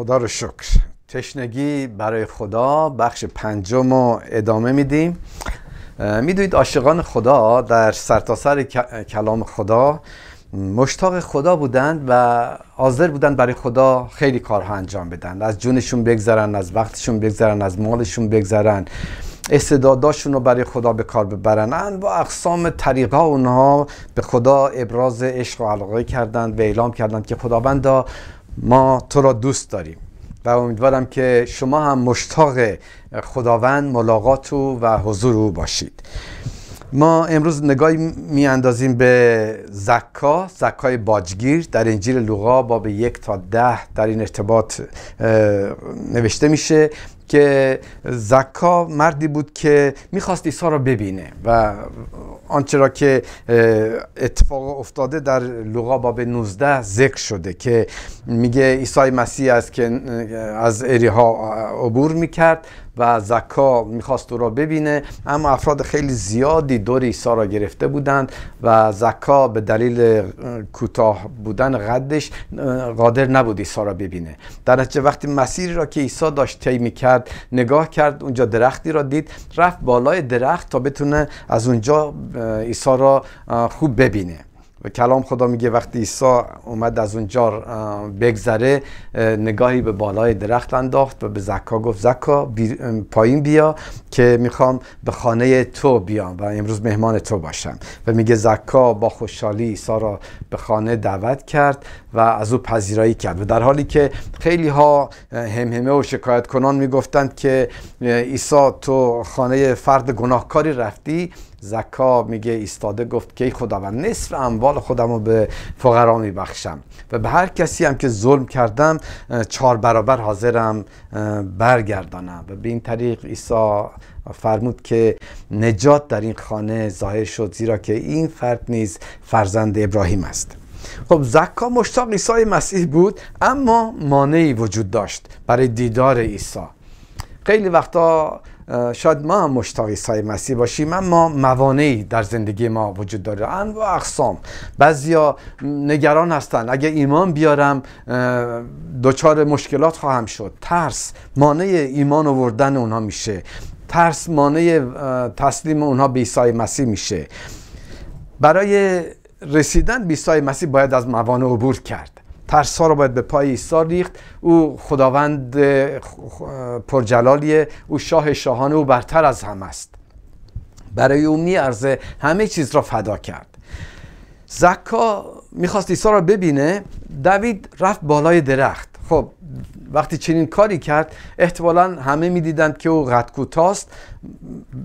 خدا رو شکر تشنگی برای خدا بخش پنجم رو ادامه میدیم میدونید عاشقان خدا در سرتاسر سر کلام خدا مشتاق خدا بودند و حاضر بودند برای خدا خیلی کارها انجام بدن از جونشون بگذرن از وقتشون بگذرن از مالشون بگذرن استعداداشون رو برای خدا به کار ببرن و اقسام طریقا اونها به خدا ابراز عشق و علاقه کردند و اعلام کردند که خداوند. ما تو را دوست داریم و امیدوارم که شما هم مشتاق خداوند ملاقات او و حضور او باشید ما امروز نگاهی میاندازیم به زکا زکای باجگیر در انجیل لوقا باب یک تا ده در این ارتباط نوشته میشه که زکا مردی بود که میخواست عیسی را ببینه و آنچه را که اتفاق افتاده در لوقا باب 19 ذکر شده که میگه عیسی مسیح است که از اریها عبور میکرد و زکا میخواست او را ببینه اما افراد خیلی زیادی دور عیسی را گرفته بودند و زکا به دلیل کوتاه بودن قدش قادر نبود عیسی را ببینه در نتیجه وقتی مسیری را که عیسی داشت طی میکرد نگاه کرد اونجا درختی را دید رفت بالای درخت تا بتونه از اونجا عیسی را خوب ببینه و کلام خدا میگه وقتی عیسی اومد از اونجا بگذره نگاهی به بالای درخت انداخت و به زکا گفت زکا پایین بیا که میخوام به خانه تو بیام و امروز مهمان تو باشم و میگه زکا با خوشحالی عیسی را به خانه دعوت کرد و از او پذیرایی کرد و در حالی که خیلی ها همهمه و شکایت کنان میگفتند که عیسی تو خانه فرد گناهکاری رفتی زکا میگه ایستاده گفت که خداوند نصف اموال خودم رو به فقرا میبخشم و به هر کسی هم که ظلم کردم چهار برابر حاضرم برگردانم و به این طریق عیسی فرمود که نجات در این خانه ظاهر شد زیرا که این فرد نیز فرزند ابراهیم است خب زکا مشتاق عیسی مسیح بود اما مانعی وجود داشت برای دیدار عیسی خیلی وقتا شاید ما هم مشتاق عیسی مسیح باشیم اما موانعی در زندگی ما وجود داره و اقسام بعضیا نگران هستن اگه ایمان بیارم دچار مشکلات خواهم شد ترس مانع ایمان آوردن اونها میشه ترس مانع تسلیم اونها به عیسی مسیح میشه برای رسیدن به عیسی مسیح باید از موانع عبور کرد ترس ها رو باید به پای عیسی ریخت او خداوند پرجلالیه او شاه شاهانه او برتر از هم است برای او میارزه همه چیز را فدا کرد زکا میخواست عیسی را ببینه دوید رفت بالای درخت خب وقتی چنین کاری کرد احتمالا همه میدیدند که او قد کوتاست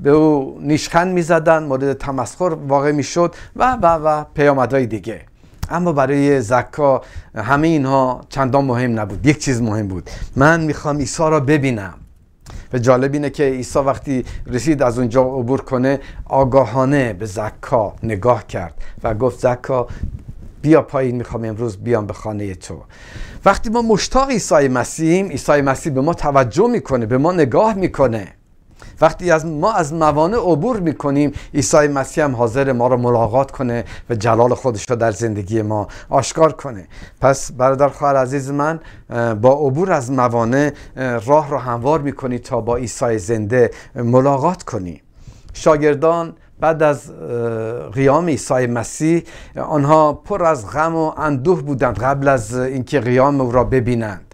به او نیشخند میزدند مورد تمسخر واقع میشد و و و پیامدهای دیگه اما برای زکا همه اینها چندان مهم نبود یک چیز مهم بود من میخوام عیسی را ببینم و جالب اینه که عیسی وقتی رسید از اونجا عبور کنه آگاهانه به زکا نگاه کرد و گفت زکا بیا پایین میخوام امروز بیام به خانه تو وقتی ما مشتاق عیسی مسیحیم عیسی مسیح به ما توجه میکنه به ما نگاه میکنه وقتی از ما از موانع عبور میکنیم عیسی مسیح هم حاضر ما را ملاقات کنه و جلال خودش را در زندگی ما آشکار کنه پس برادر خواهر عزیز من با عبور از موانع راه را هموار میکنی تا با عیسی زنده ملاقات کنی شاگردان بعد از قیام عیسی مسیح آنها پر از غم و اندوه بودند قبل از اینکه قیام او را ببینند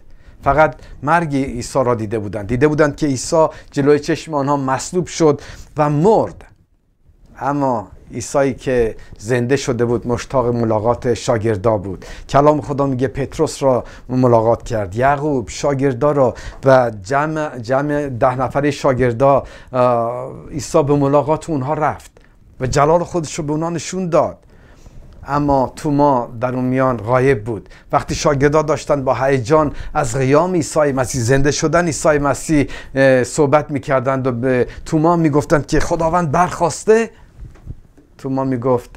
فقط مرگ عیسی را دیده بودند دیده بودند که عیسی جلوی چشم آنها مصلوب شد و مرد اما عیسی که زنده شده بود مشتاق ملاقات شاگردا بود کلام خدا میگه پتروس را ملاقات کرد یعقوب شاگردا را و جمع, جمع ده نفر شاگردا عیسی به ملاقات اونها رفت و جلال خودش رو به اونها نشون داد اما تو ما در اون میان غایب بود وقتی شاگردا داشتن با هیجان از قیام عیسی مسیح زنده شدن عیسی مسیح صحبت میکردند و به تو ما میگفتند که خداوند برخواسته تو ما میگفت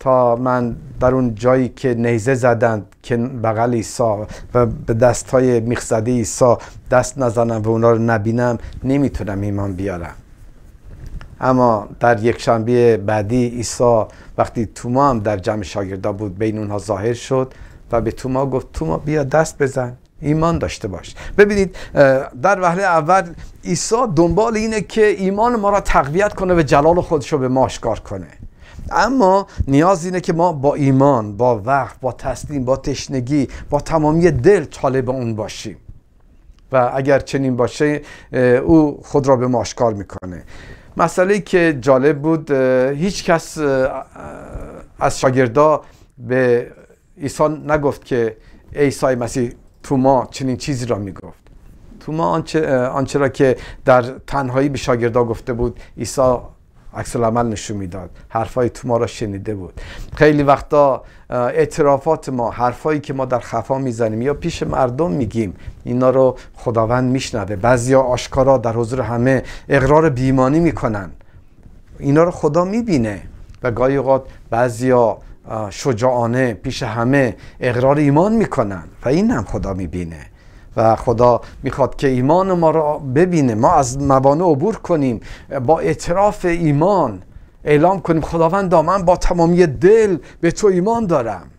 تا من در اون جایی که نیزه زدند که بغل عیسی و به دست های عیسی دست نزنم و اونا رو نبینم نمیتونم ایمان بیارم اما در یک شنبه بعدی عیسی وقتی توما هم در جمع شاگردا بود بین اونها ظاهر شد و به توما گفت توما بیا دست بزن ایمان داشته باش ببینید در وهله اول عیسی دنبال اینه که ایمان ما را تقویت کنه و جلال خودش رو به ما آشکار کنه اما نیاز اینه که ما با ایمان با وقت با تسلیم با تشنگی با تمامی دل طالب اون باشیم و اگر چنین باشه او خود را به ما آشکار میکنه مسئله که جالب بود هیچ کس از شاگردا به عیسی نگفت که عیسی مسیح تو ما چنین چیزی را میگفت تو ما آنچه, آنچه را که در تنهایی به شاگردا گفته بود عیسی عکس العمل نشون میداد حرفای تو ما را شنیده بود خیلی وقتا اعترافات ما حرفایی که ما در خفا میزنیم یا پیش مردم میگیم اینا رو خداوند میشنوه بعضیا آشکارا در حضور همه اقرار بیمانی میکنن اینا رو خدا میبینه و گاهی اوقات بعضیا شجاعانه پیش همه اقرار ایمان میکنن و این هم خدا میبینه و خدا میخواد که ایمان ما را ببینه ما از موانع عبور کنیم با اعتراف ایمان اعلام کنیم خداوند من با تمامی دل به تو ایمان دارم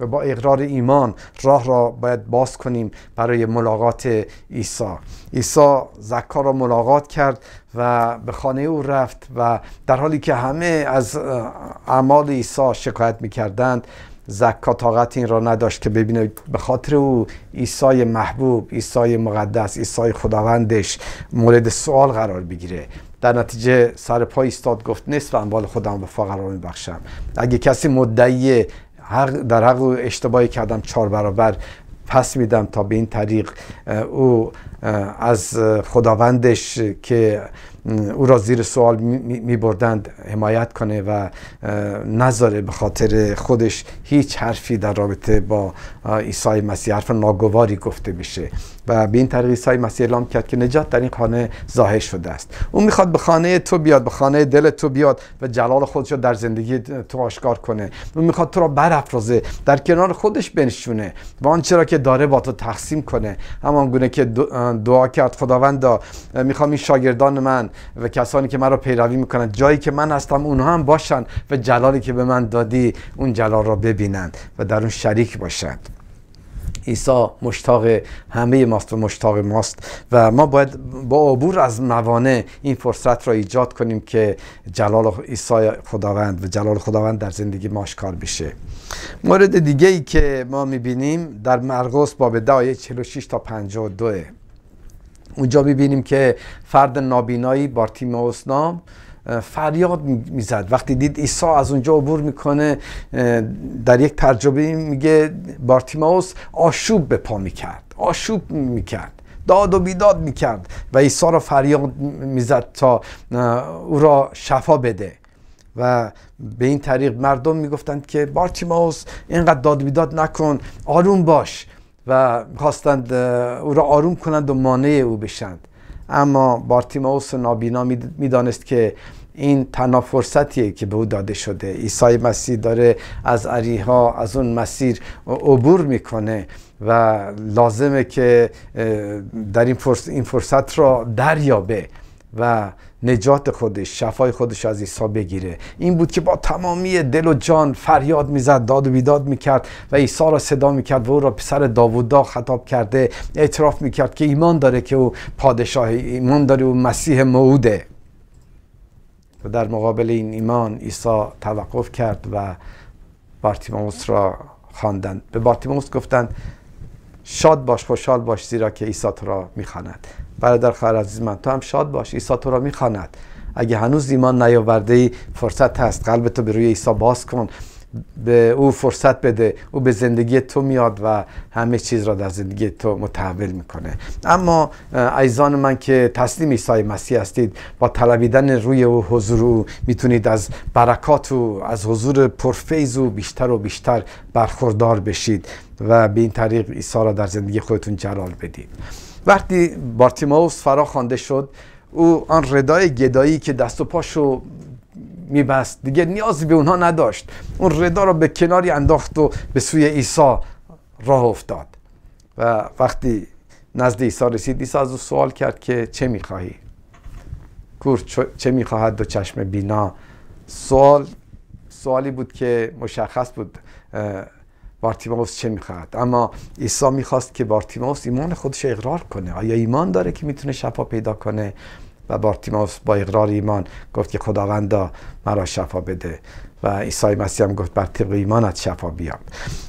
و با اقرار ایمان راه را باید باز کنیم برای ملاقات عیسی عیسی زکا را ملاقات کرد و به خانه او رفت و در حالی که همه از اعمال عیسی شکایت میکردند زکا طاقت این را نداشت که ببینه به خاطر او ایسای محبوب ایسای مقدس ایسای خداوندش مورد سوال قرار بگیره در نتیجه سر پای ایستاد گفت نیست و اموال خودم به فقرا میبخشم اگه کسی مدعی در حق اشتباهی کردم چهار برابر پس میدم تا به این طریق او از خداوندش که او را زیر سوال می بردند حمایت کنه و نذاره به خاطر خودش هیچ حرفی در رابطه با عیسی مسیح حرف ناگواری گفته بشه و به این طریق عیسی مسیح اعلام کرد که نجات در این خانه ظاهر شده است او میخواد به خانه تو بیاد به خانه دل تو بیاد و جلال خودش را در زندگی تو آشکار کنه او میخواد تو را برافرازه در کنار خودش بنشونه و آنچه را که داره با تو تقسیم کنه همان گونه که دعا کرد خداوندا میخوام این شاگردان من و کسانی که مرا پیروی میکنند جایی که من هستم اونها هم باشن و جلالی که به من دادی اون جلال را ببینند و در اون شریک باشند عیسی مشتاق همه ماست و مشتاق ماست و ما باید با عبور از موانع این فرصت را ایجاد کنیم که جلال عیسی خداوند و جلال خداوند در زندگی ما آشکار بشه مورد دیگه ای که ما میبینیم در مرقس باب ده آیه 46 تا 52 اونجا میبینیم که فرد نابینایی بارتیموس نام فریاد میزد وقتی دید عیسی از اونجا عبور میکنه در یک ترجمه میگه بارتیماوس آشوب به پا میکرد آشوب میکرد داد و بیداد میکرد و عیسی را فریاد میزد تا او را شفا بده و به این طریق مردم میگفتند که بارتیماوس اینقدر داد و بیداد نکن آروم باش و خواستند او را آروم کنند و مانع او بشند اما بارتیموس نابینا میدانست که این تنها فرصتیه که به او داده شده عیسی مسیح داره از عریها از اون مسیر عبور میکنه و لازمه که در این فرصت, این فرصت را دریابه و نجات خودش شفای خودش از عیسی بگیره این بود که با تمامی دل و جان فریاد میزد داد و بیداد میکرد و عیسی را صدا میکرد و او را پسر داوودا خطاب کرده اعتراف میکرد که ایمان داره که او پادشاه ایمان داره او مسیح موعوده و در مقابل این ایمان عیسی توقف کرد و بارتیموس را خواندند به بارتیموس گفتند شاد باش خوشحال باش زیرا که عیسی تو را میخواند برادر خواهر عزیز من تو هم شاد باش عیسی تو را میخواند اگه هنوز ایمان نیاورده ای فرصت هست قلبتو به روی عیسی باز کن به او فرصت بده او به زندگی تو میاد و همه چیز را در زندگی تو متحول میکنه اما ایزان من که تسلیم عیسی مسیح هستید با طلبیدن روی او حضور او میتونید از برکات او از حضور پرفیز او بیشتر و بیشتر برخوردار بشید و به این طریق عیسی را در زندگی خودتون جلال بدید وقتی بارتیماوس فرا خوانده شد او آن ردای گدایی که دست و پاشو میبست دیگه نیازی به اونها نداشت اون ردا را به کناری انداخت و به سوی عیسی راه افتاد و وقتی نزد عیسی رسید عیسی از او سوال کرد که چه میخواهی کور چه میخواهد دو چشم بینا سوال سوالی بود که مشخص بود بارتیماوس چه میخواهد؟ اما عیسی میخواست که بارتیماوس ایمان خودش اقرار کنه آیا ایمان داره که میتونه شفا پیدا کنه و بارتیماوس با اقرار ایمان گفت که خداوندا مرا شفا بده و عیسی مسیح هم گفت بر طبق ایمانت شفا بیاد.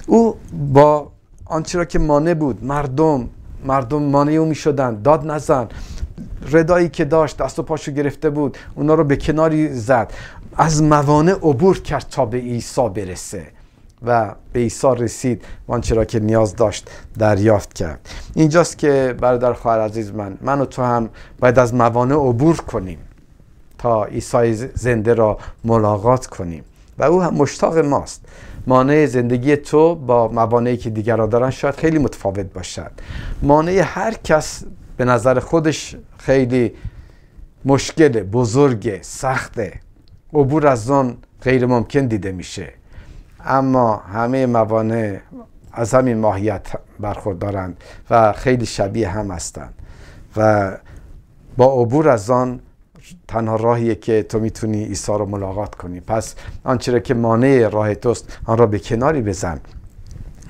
او با آنچه را که مانع بود مردم مردم مانع او میشدند داد نزن ردایی که داشت دست و پاشو گرفته بود اونا رو به کناری زد از موانع عبور کرد تا به عیسی برسه و به عیسی رسید آنچه را که نیاز داشت دریافت کرد اینجاست که برادر خواهر عزیز من من و تو هم باید از موانع عبور کنیم تا عیسی زنده را ملاقات کنیم و او هم مشتاق ماست مانع زندگی تو با موانعی که دیگران دارن شاید خیلی متفاوت باشد مانع هر کس به نظر خودش خیلی مشکل بزرگ سخته عبور از آن غیر ممکن دیده میشه اما همه موانع از همین ماهیت برخوردارند و خیلی شبیه هم هستند و با عبور از آن تنها راهیه که تو میتونی عیسی رو ملاقات کنی پس آنچه را که مانع راه توست آن را به کناری بزن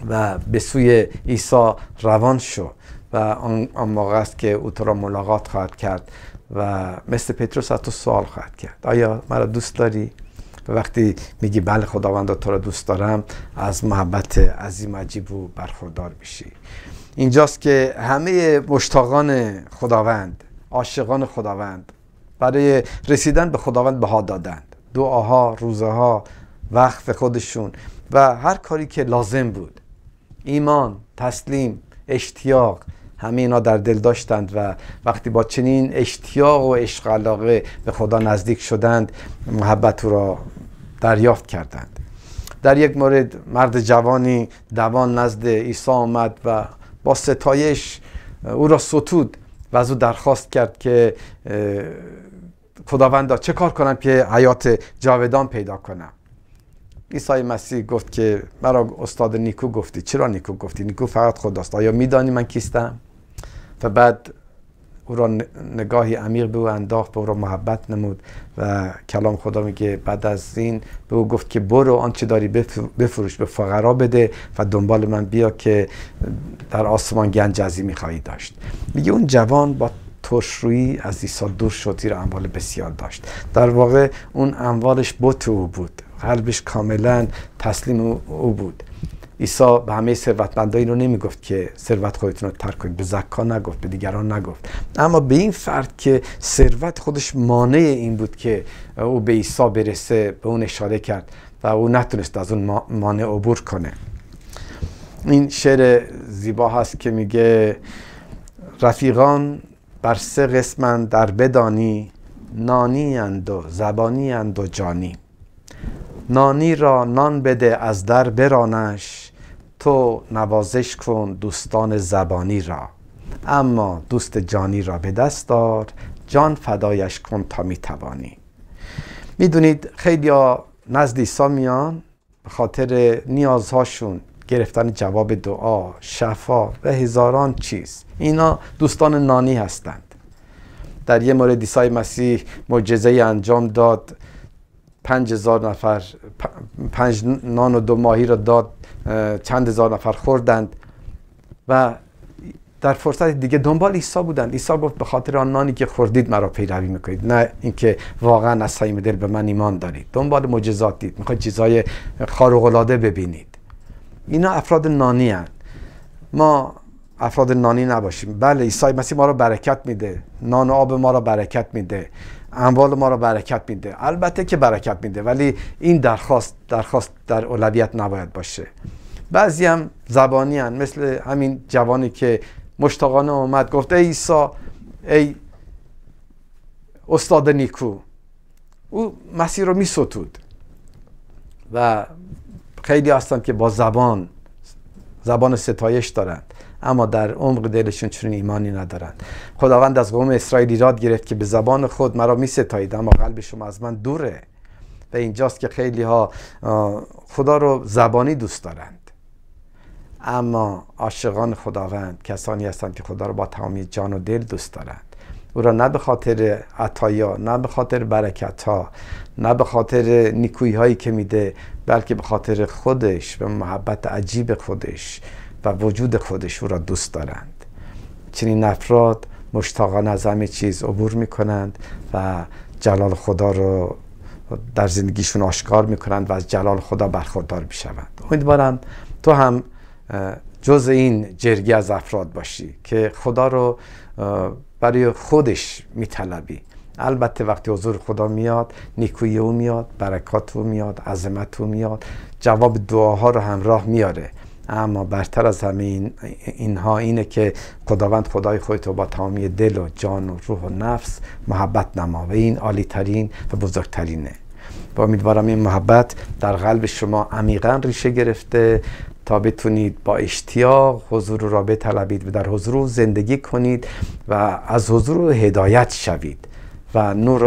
و به سوی عیسی روان شو و آن, موقع است که او تو را ملاقات خواهد کرد و مثل پتروس از تو سوال خواهد کرد آیا مرا دوست داری و وقتی میگی بله خداوند تو را دوست دارم از محبت عظیم عجیب و برخوردار میشی اینجاست که همه مشتاقان خداوند عاشقان خداوند برای رسیدن به خداوند بها دادند دعاها روزه ها وقف خودشون و هر کاری که لازم بود ایمان تسلیم اشتیاق همه اینا در دل داشتند و وقتی با چنین اشتیاق و عشق علاقه به خدا نزدیک شدند محبت او را دریافت کردند در یک مورد مرد جوانی دوان نزد عیسی آمد و با ستایش او را ستود و از او درخواست کرد که خداوندا چه کار کنم که حیات جاودان پیدا کنم عیسی مسیح گفت که مرا استاد نیکو گفتی چرا نیکو گفتی نیکو فقط خداست آیا میدانی من کیستم و بعد او را نگاهی عمیق به او انداخت به او را محبت نمود و کلام خدا میگه بعد از این به او گفت که برو آنچه داری بفروش به فقرا بده و دنبال من بیا که در آسمان گنج ازی میخواهی داشت میگه اون جوان با تشرویی از عیسی دور شد زیرا اموال بسیار داشت در واقع اون اموالش بوت او بود قلبش کاملا تسلیم او بود عیسی به همه ثروتمندای رو نمیگفت که ثروت خودتون رو ترک کنید به زکا نگفت به دیگران نگفت اما به این فرد که ثروت خودش مانع این بود که او به عیسی برسه به اون اشاره کرد و او نتونست از اون مانع عبور کنه این شعر زیبا هست که میگه رفیقان بر سه قسمن در بدانی نانی اند و زبانی اند و جانی نانی را نان بده از در برانش تو نوازش کن دوستان زبانی را اما دوست جانی را به دست دار جان فدایش کن تا میتوانی میدونید خیلی ها نزد عیسی میان به خاطر نیازهاشون گرفتن جواب دعا شفا و هزاران چیز اینا دوستان نانی هستند در یه مورد عیسی مسیح معجزه انجام داد پنج هزار نفر پنج نان و دو ماهی را داد چند هزار نفر خوردند و در فرصت دیگه دنبال عیسی بودند عیسی گفت به خاطر آن نانی که خوردید مرا پیروی میکنید نه اینکه واقعا از صمیم دل به من ایمان دارید دنبال معجزات دید میخواید چیزای خارق العاده ببینید اینا افراد نانی هن. ما افراد نانی نباشیم بله عیسی مسیح ما را برکت میده نان و آب ما را برکت میده اموال ما را برکت میده البته که برکت میده ولی این درخواست درخواست در اولویت نباید باشه بعضی هم زبانی مثل همین جوانی که مشتاقانه اومد گفت ای عیسی ای استاد نیکو او مسیر رو میستود و خیلی هستند که با زبان زبان ستایش دارند اما در عمق دلشون چون ایمانی ندارند خداوند از قوم اسرائیل ایراد گرفت که به زبان خود مرا می ستایید اما قلب شما از من دوره و اینجاست که خیلی ها خدا رو زبانی دوست دارند اما عاشقان خداوند کسانی هستند که خدا رو با تمامی جان و دل دوست دارند او را نه به خاطر عطایا نه به خاطر برکت ها نه به خاطر نیکویی هایی که میده بلکه به خاطر خودش به محبت عجیب خودش و وجود او را دوست دارند چنین افراد مشتاقان از همه چیز عبور می کنند و جلال خدا را در زندگیشون آشکار می کنند و از جلال خدا برخوردار می شوند امیدوارم تو هم جز این جرگی از افراد باشی که خدا رو برای خودش می طلبی. البته وقتی حضور خدا میاد نیکویی او میاد برکات او میاد عظمت او میاد جواب دعاها رو همراه میاره اما برتر از همه اینها اینه که خداوند خدای خودتو با تمامی دل و جان و روح و نفس محبت نما و این عالی ترین و بزرگترینه با امیدوارم این محبت در قلب شما عمیقا ریشه گرفته تا بتونید با اشتیاق حضور را بطلبید و در حضور زندگی کنید و از حضور هدایت شوید و نور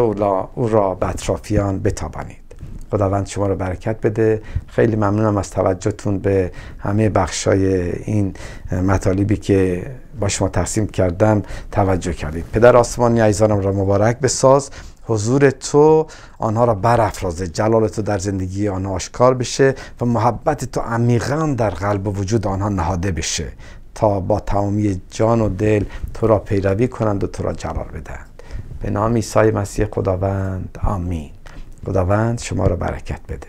او را به اطرافیان بتابانید خداوند شما رو برکت بده خیلی ممنونم از توجهتون به همه بخشای این مطالبی که با شما تقسیم کردم توجه کردید پدر آسمانی ایزانم را مبارک بساز حضور تو آنها را برافرازه جلال تو در زندگی آنها آشکار بشه و محبت تو عمیقا در قلب و وجود آنها نهاده بشه تا با تمامی جان و دل تو را پیروی کنند و تو را جلال بدهند به نام عیسی مسیح خداوند آمین خداوند شما را برکت بده